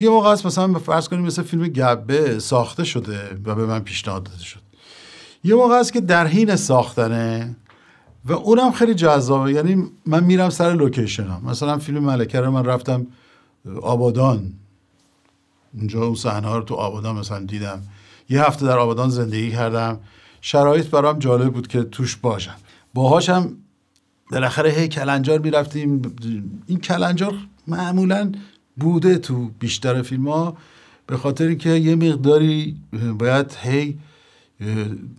یه موقع هست مثلا فرض کنیم مثل فیلم گبه ساخته شده و به من پیشنهاد داده شد یه موقع هست که در حین ساختنه و اونم خیلی جذابه یعنی من میرم سر لوکیشنم مثلا فیلم ملکه رو من رفتم آبادان اونجا اون صحنه رو تو آبادان مثلا دیدم یه هفته در آبادان زندگی کردم شرایط برام جالب بود که توش باشم باهاشم هم بالاخره هی کلنجار میرفتیم این کلنجار معمولا بوده تو بیشتر فیلم ها به خاطر که یه مقداری باید هی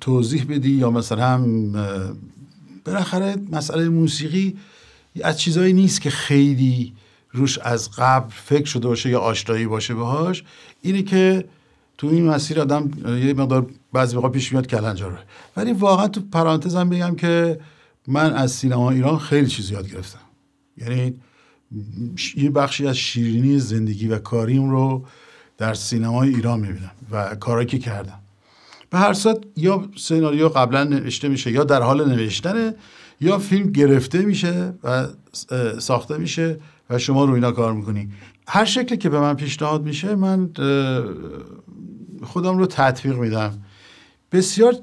توضیح بدی یا مثلا هم بالاخره مسئله موسیقی از چیزایی نیست که خیلی روش از قبل فکر شده باشه یا آشنایی باشه باهاش اینه که تو این مسیر آدم یه مقدار بعضی وقتا پیش میاد کلنجار ولی واقعا تو پرانتزم بگم که من از سینما ایران خیلی چیز یاد گرفتم یعنی یه بخشی از شیرینی زندگی و کاریم رو در سینمای ایران میبینم و کارهایی که کردم به هر صورت یا سناریو قبلا نوشته میشه یا در حال نوشتنه یا فیلم گرفته میشه و ساخته میشه و شما رو اینا کار میکنی هر شکلی که به من پیشنهاد میشه من خودم رو تطبیق میدم بسیار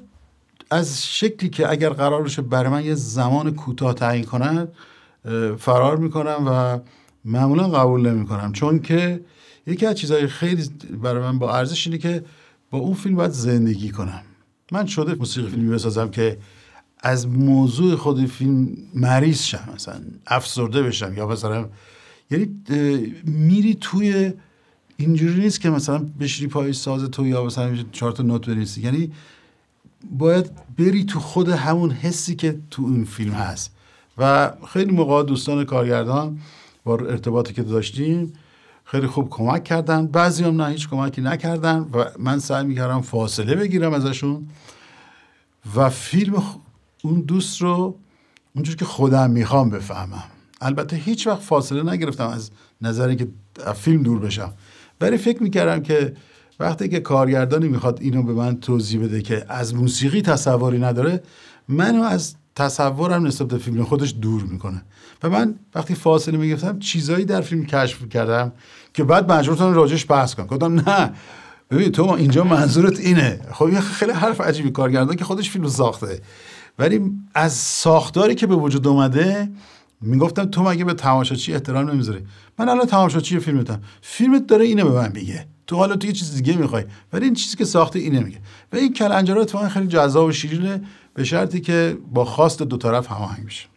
از شکلی که اگر قرار بشه برای من یه زمان کوتاه تعیین کنند فرار میکنم و معمولا قبول نمیکنم چون که یکی از چیزهای خیلی برای من با ارزش اینه که با اون فیلم باید زندگی کنم من شده موسیقی فیلمی بسازم که از موضوع خود فیلم مریض شم مثلا افسرده بشم یا مثلا یعنی میری توی اینجوری نیست که مثلا بشری پای ساز تو یا مثلا چهار تا نوت بنویسی یعنی باید بری تو خود همون حسی که تو اون فیلم هست و خیلی موقع دوستان کارگردان با ارتباطی که داشتیم خیلی خوب کمک کردن بعضی هم نه هیچ کمکی نکردن و من سعی میکردم فاصله بگیرم ازشون و فیلم اون دوست رو اونجور که خودم میخوام بفهمم البته هیچ وقت فاصله نگرفتم از نظری که فیلم دور بشم ولی فکر میکردم که وقتی که کارگردانی میخواد اینو به من توضیح بده که از موسیقی تصوری نداره منو از تصورم نسبت به فیلم خودش دور میکنه و من وقتی فاصله میگفتم چیزایی در فیلم کشف کردم که بعد منظورتون راجش بحث کنم گفتم نه ببین تو اینجا منظورت اینه خب این خیلی حرف عجیبی کارگردان که خودش فیلم ساخته ولی از ساختاری که به وجود اومده میگفتم تو مگه به تماشاچی احترام نمیذاری من الان تماشاچی فیلمتم فیلمت داره اینه به من میگه تو حالا تو یه چیز دیگه میخوای ولی این چیزی که ساخته اینه میگه و این کلنجارا اتفاقا خیلی جذاب و شیرینه به شرطی که با خواست دو طرف هماهنگ بشه